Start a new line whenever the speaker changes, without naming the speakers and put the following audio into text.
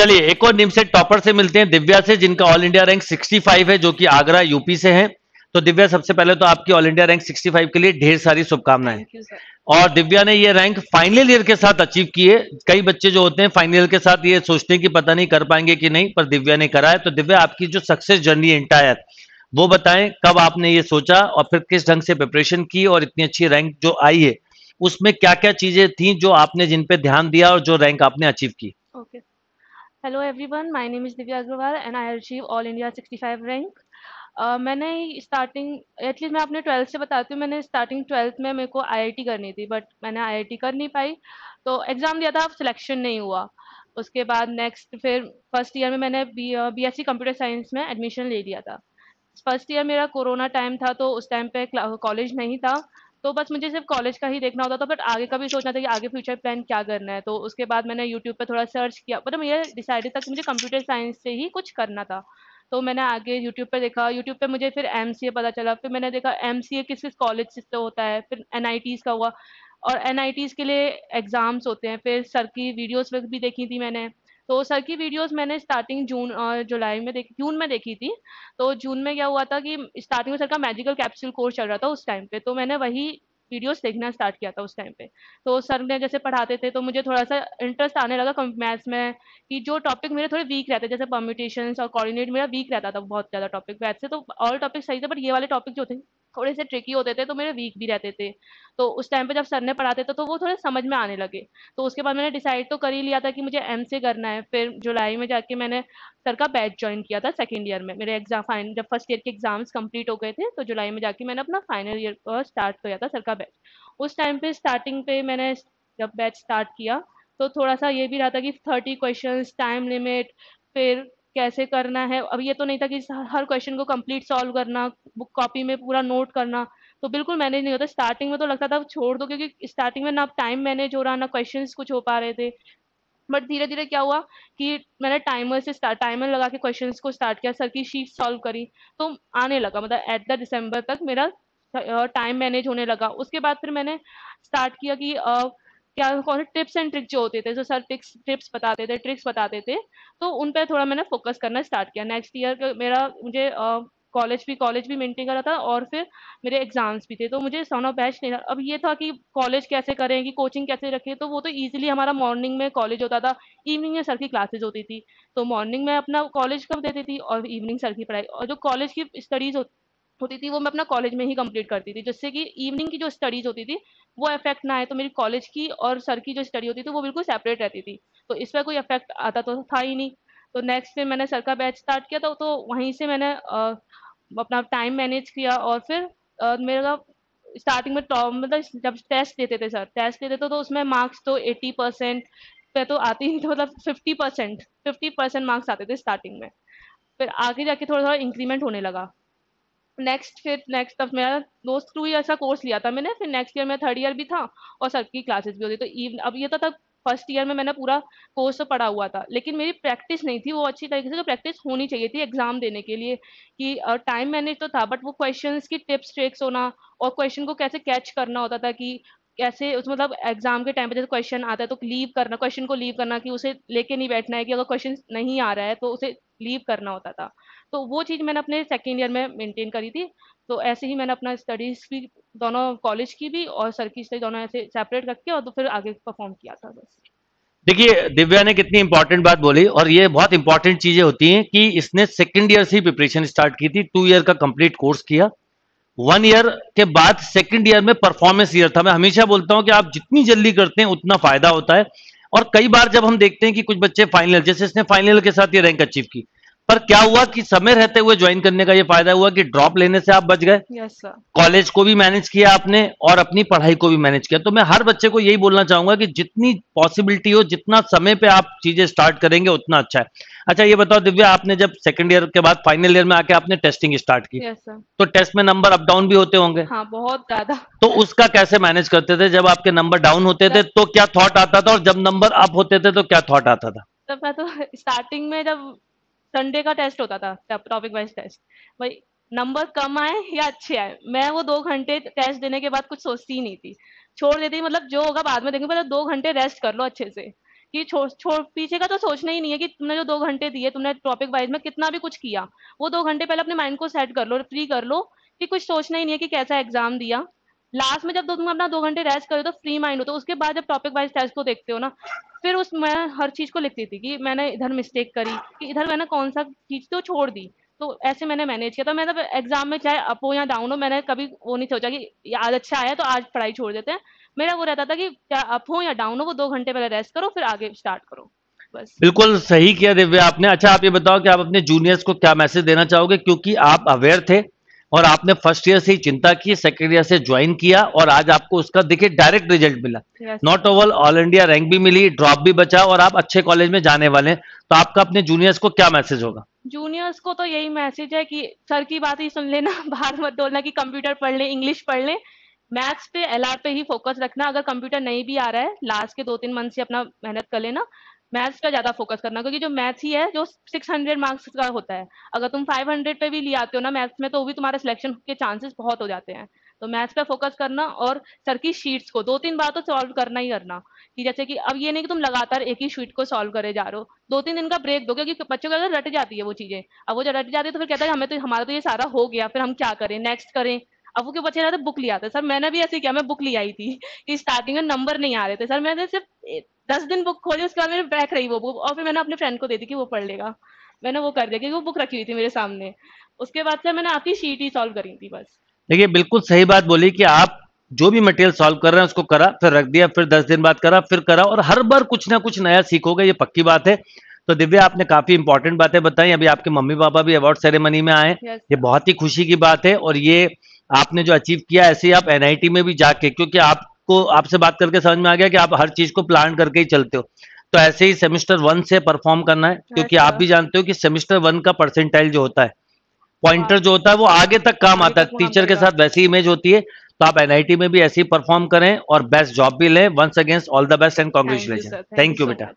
चलिए एक और निम्स टॉपर से मिलते हैं दिव्या से जिनका ऑल इंडिया रैंक 65 है जो कि आगरा यूपी से है तो दिव्या सबसे पहले तो आपकी ऑल इंडिया रैंक 65 के लिए ढेर सारी शुभकामनाएं और दिव्या ने ये रैंक फाइनल ईयर के साथ अचीव किए कई बच्चे जो होते हैं फाइनल ईयर के साथ ये सोचते हैं कि पता नहीं कर पाएंगे कि नहीं पर दिव्या ने करा है तो दिव्या आपकी जो सक्सेस जर्नी इंटायर वो बताएं कब आपने ये सोचा और फिर किस ढंग से प्रिपरेशन की और इतनी अच्छी रैंक जो आई है उसमें क्या क्या चीजें थी जो आपने जिन पे ध्यान दिया और जो रैंक आपने अचीव की okay okay.
Hello everyone my name is Divya Agrawal and I achieve all India 65 rank मैंने स्टार्टिंग एटलीस्ट मैं अपने ट्वेल्थ से बताती हूँ मैंने स्टार्टिंग ट्वेल्थ में मेरे को आईआईटी करनी थी बट मैंने आईआईटी कर नहीं पाई तो एग्ज़ाम दिया था अब सिलेक्शन नहीं हुआ उसके बाद नेक्स्ट फिर फर्स्ट ईयर में मैंने बी एस कंप्यूटर साइंस में एडमिशन ले लिया था फर्स्ट ईयर मेरा कोरोना टाइम था तो उस टाइम पे कॉलेज नहीं था तो बस मुझे सिर्फ कॉलेज का ही देखना होता था बट आगे का भी सोचना था कि आगे फ्यूचर प्लान क्या करना है तो उसके बाद मैंने यूट्यूब पर थोड़ा सर्च किया मतलब ये डिसाइडेड था कि मुझे कंप्यूटर साइंस से ही कुछ करना था तो मैंने आगे यूट्यूब पर देखा यूट्यूब पर मुझे फिर एम पता चला फिर मैंने देखा एम किस किस कॉलेज से होता है फिर एन का हुआ और एन के लिए एग्ज़ाम्स होते हैं फिर सर की वीडियोज़ भी देखी थी मैंने तो सर की वीडियोस मैंने स्टार्टिंग जून और जुलाई में देखी जून में देखी थी तो जून में क्या हुआ था कि स्टार्टिंग में सर का मैजिकल कैप्सूल कोर्स चल रहा था उस टाइम पे तो मैंने वही वीडियोस देखना स्टार्ट किया था उस टाइम पे तो सर ने जैसे पढ़ाते थे तो मुझे थोड़ा सा इंटरेस्ट आने लगा मैथ्स में कि जो टॉपिक मेरे थोड़े वीक रहते जैसे परम्यूटेशन और कोऑर्डिनेट मेरा वीक रहता था बहुत ज़्यादा टॉपिक मैथ से तो ऑल टॉपिक सही थे बट ये वाले टॉपिक जो थे थोड़े से ट्रिकी होते थे तो मेरे वीक भी रहते थे तो उस टाइम पे जब सर ने पढ़ाते थे तो वो थोड़े समझ में आने लगे तो उसके बाद मैंने डिसाइड तो कर ही लिया था कि मुझे एम से करना है फिर जुलाई में जाके मैंने सर का बैच ज्वाइन किया था सेकेंड ईयर में मेरे एग्जाम फाइनल जब फर्स्ट ईयर के एग्जाम्स कंप्लीट हो गए थे तो जुलाई में जाके मैंने अपना फाइनल ईयर स्टार्ट किया था सर का बैच उस टाइम पे स्टार्टिंग पे मैंने जब बैच स्टार्ट किया तो थोड़ा सा ये भी रहा था कि थर्टी क्वेश्चन टाइम लिमिट फिर कैसे करना है अब ये तो नहीं था कि हर क्वेश्चन को कंप्लीट सॉल्व करना बुक कॉपी में पूरा नोट करना तो बिल्कुल मैनेज नहीं होता स्टार्टिंग में तो लगता था छोड़ दो क्योंकि स्टार्टिंग में ना टाइम मैनेज हो रहा ना क्वेश्चन कुछ हो पा रहे थे बट धीरे धीरे क्या हुआ कि मैंने टाइमर से स्टार्ट टाइमर लगा के क्वेश्चंस को स्टार्ट किया सर की शीट सॉल्व करी तो आने लगा मतलब एट द दिसंबर तक मेरा टाइम मैनेज होने लगा उसके बाद फिर मैंने स्टार्ट किया कि क्या कौन से टिप्स एंड ट्रिक्स जो होते थे जो सर टिक्स टिप्स बताते थे ट्रिक्स बताते थे तो उन पर थोड़ा मैंने फोकस करना स्टार्ट किया नेक्स्ट ईयर मेरा मुझे कॉलेज भी कॉलेज भी मेंटेन करा था और फिर मेरे एग्जाम्स भी थे तो मुझे सन ऑफ बैच नहीं था अब ये था कि कॉलेज कैसे करें कि कोचिंग कैसे रखें तो वो तो ईजिली हमारा मॉर्निंग में कॉलेज होता था इवनिंग में सर की क्लासेज होती थी तो मॉर्निंग में अपना कॉलेज कब देती थी और इवनिंग सर की पढ़ाई और जो कॉलेज की स्टडीज होती होती थी वो मैं अपना कॉलेज में ही कंप्लीट करती थी जिससे कि इवनिंग की जो स्टडीज होती थी वो इफेक्ट ना आए तो मेरी कॉलेज की और सर की जो स्टडी होती थी वो बिल्कुल सेपरेट रहती थी तो इस पर कोई इफेक्ट आता तो था ही नहीं तो नेक्स्ट फिर मैंने सर का बैच स्टार्ट किया था तो, तो वहीं से मैंने आ, अपना टाइम मैनेज किया और फिर आ, मेरा स्टार्टिंग में टॉप मतलब जब टेस्ट देते थे सर टेस्ट देते थे तो, तो उसमें मार्क्स तो एट्टी परसेंट पे तो आते ही थे तो मतलब fifty percent fifty percent marks आते थे स्टार्टिंग में फिर आगे जाके थोड़ा थोड़ा इंक्रीमेंट होने लगा नेक्स्ट फिर नेक्स्ट तब मेरा दोस्त टू ईयर का कोर्स लिया था मैंने फिर नेक्स्ट ईयर मेरा थर्ड ईयर भी था और सर की क्लासेस भी होती तो इवन अब ये तो तब फर्स्ट ईयर में मैंने पूरा कोर्स तो पढ़ा हुआ था लेकिन मेरी प्रैक्टिस नहीं थी वो अच्छी तरीके से तो प्रैक्टिस होनी चाहिए थी एग्जाम देने के लिए कि टाइम मैनेज तो था बट वो क्वेश्चन की टिप्स ट्रिक्स होना और क्वेश्चन को कैसे कैच करना होता था कि कैसे उस मतलब एग्जाम के टाइम पर जैसे क्वेश्चन आता है तो लीव करना क्वेश्चन को लीव करना कि उसे लेके नहीं बैठना है कि अगर क्वेश्चन नहीं आ रहा है तो उसे लीव करना होता था तो वो चीज़ मैंने अपने सेकेंड ईयर में मेनटेन करी थी तो ऐसे ही मैंने अपना स्टडीज़ भी दोनों कॉलेज की भी और सर की स्टडी दोनों ऐसे सेपरेट करके और तो फिर आगे परफॉर्म किया था बस
देखिए दिव्या ने कितनी इंपॉर्टेंट बात बोली और ये बहुत इंपॉर्टेंट चीजें होती हैं कि इसने सेकेंड ईयर से ही प्रिपरेशन स्टार्ट की थी टू ईयर का कंप्लीट कोर्स किया वन ईयर के बाद सेकंड ईयर में परफॉर्मेंस ईयर था मैं हमेशा बोलता हूं कि आप जितनी जल्दी करते हैं उतना फायदा होता है और कई बार जब हम देखते हैं कि कुछ बच्चे फाइनल जैसे इसने फाइनल के साथ ये रैंक अचीव की पर क्या हुआ कि समय रहते हुए ज्वाइन करने का ये फायदा हुआ कि ड्रॉप लेने से आप बच गए कॉलेज को भी मैनेज किया आपने और अपनी पढ़ाई को भी मैनेज किया तो मैं हर बच्चे को यही बोलना चाहूंगा कि जितनी पॉसिबिलिटी हो जितना समय पे आप चीजें स्टार्ट करेंगे उतना अच्छा है अच्छा ये बताओ दिव्या आपने जब सेकंड ईयर के बाद फाइनल ईयर में आके आपने टेस्टिंग स्टार्ट की yes, तो टेस्ट में नंबर अप डाउन भी होते होंगे
हाँ, बहुत ज्यादा
तो उसका कैसे मैनेज करते थे जब आपके नंबर डाउन होते थे तो क्या थॉट आता था और जब नंबर अप होते थे तो क्या थॉट आता
था तो स्टार्टिंग में जब संडे का टेस्ट होता था टॉपिक वाइज टेस्ट भाई नंबर कम आए या अच्छे आए मैं वो दो घंटे टेस्ट देने के बाद कुछ सोचती ही नहीं थी छोड़ देती मतलब जो होगा बाद में देखेंगे पहले दो घंटे रेस्ट कर लो अच्छे से कि छोड़ छोड़ पीछे का तो सोचना ही नहीं है कि तुमने जो दो घंटे दिए तुमने टॉपिक वाइज में कितना भी कुछ किया वो दो घंटे पहले अपने माइंड को सेट कर लो फ्री कर लो कि कुछ सोचना ही नहीं है कि कैसा एग्जाम दिया लास्ट में जब तुम अपना दो घंटे रेस्ट करो तो फ्री माइंड हो तो उसके बाद जब टॉपिक वाइज टेस्ट को देखते हो ना फिर उस मैं हर चीज़ को लिखती थी कि मैंने इधर मिस्टेक करी कि इधर मैंने कौन सा चीज़ तो छोड़ दी तो ऐसे मैंने मैनेज किया था तो मैं एग्जाम में चाहे अप हो या डाउन हो मैंने कभी वो नहीं सोचा कि आज अच्छा आया तो आज पढ़ाई छोड़ देते हैं मेरा वो रहता था कि चाहे अप हो या डाउन हो वो दो घंटे पहले रेस्ट करो फिर आगे स्टार्ट करो
बस बिल्कुल सही किया दिव्या आपने अच्छा आप ये बताओ कि आप अपने जूनियर्स को क्या मैसेज देना चाहोगे क्योंकि आप अवेयर थे और आपने फर्स्ट ईयर से ही चिंता की सेकेंड ईयर से ज्वाइन किया और आज आपको उसका देखिए डायरेक्ट रिजल्ट मिला not oval all India rank भी मिली ड्रॉप भी बचा और आप अच्छे कॉलेज में जाने वाले हैं तो आपका अपने जूनियर्स को क्या मैसेज होगा
जूनियर्स को तो यही मैसेज है कि सर की बात ही सुन लेना बाहर मत बोलना कि कंप्यूटर पढ़ लें इंग्लिश पढ़ लें मैथ्स पे एल पे ही फोकस रखना अगर कंप्यूटर नहीं भी आ रहा है लास्ट के दो तीन मंथ से अपना मेहनत कर लेना मैथ्स पे ज्यादा फोकस करना क्योंकि जो मैथ्स ही है जो 600 मार्क्स का होता है अगर तुम 500 पे भी ले आते हो ना मैथ्स में तो वो भी तुम्हारा सिलेक्शन के चांसेस बहुत हो जाते हैं तो मैथ्स पे फोकस करना और सर की शीट्स को दो तीन बार तो सॉल्व करना ही करना कि जैसे कि अब ये नहीं कि तुम लगातार एक ही शीट को सॉल्व करे जा रहे हो दो तीन दिन का ब्रेक दो क्योंकि बच्चों के अगर रट जाती है वो चीजें अब वो जब रट जाती है तो फिर कहता है हमें तो हमारा तो ये सारा हो गया फिर हम क्या करें नेक्स्ट करें अब वो क्यों बच्चे बुक लिया था सर मैंने भी ऐसे किया मैं बुक ले आई थी कि स्टार्टिंग में नंबर नहीं आ रहे थे सर मैंने सिर्फ दस दिन बुक खोली उसके बाद मेरे बैठ रही वो बुक और फिर मैंने अपने फ्रेंड को दे दी कि वो पढ़ लेगा मैंने वो कर दिया क्योंकि वो बुक रखी हुई थी मेरे सामने उसके बाद से मैंने आपकी शीट ही सॉल्व करी थी बस
देखिए बिल्कुल सही बात बोली कि आप जो भी मटेरियल सॉल्व कर रहे हैं उसको करा फिर रख दिया फिर दस दिन बाद करा फिर करा और हर बार कुछ ना कुछ नया सीखोगे ये पक्की बात है तो दिव्या आपने काफी इंपॉर्टेंट बातें बताई अभी आपके मम्मी पापा भी अवार्ड सेरेमनी में आए ये बहुत ही खुशी की बात है और ये आपने जो अचीव किया ऐसे ही आप एनआईटी में भी जाके क्योंकि आप आपको आपसे बात करके समझ में आ गया कि आप हर चीज को प्लान करके ही चलते हो तो ऐसे ही सेमेस्टर वन से परफॉर्म करना है क्योंकि अच्छा। आप भी जानते हो कि सेमेस्टर वन का परसेंटाइल जो होता है पॉइंटर जो होता है वो आगे तक काम आता है टीचर के साथ वैसी इमेज होती है तो आप एनआईटी में भी ऐसे ही परफॉर्म करें और बेस्ट जॉब भी लें once against all the best and congratulation thank you बेटा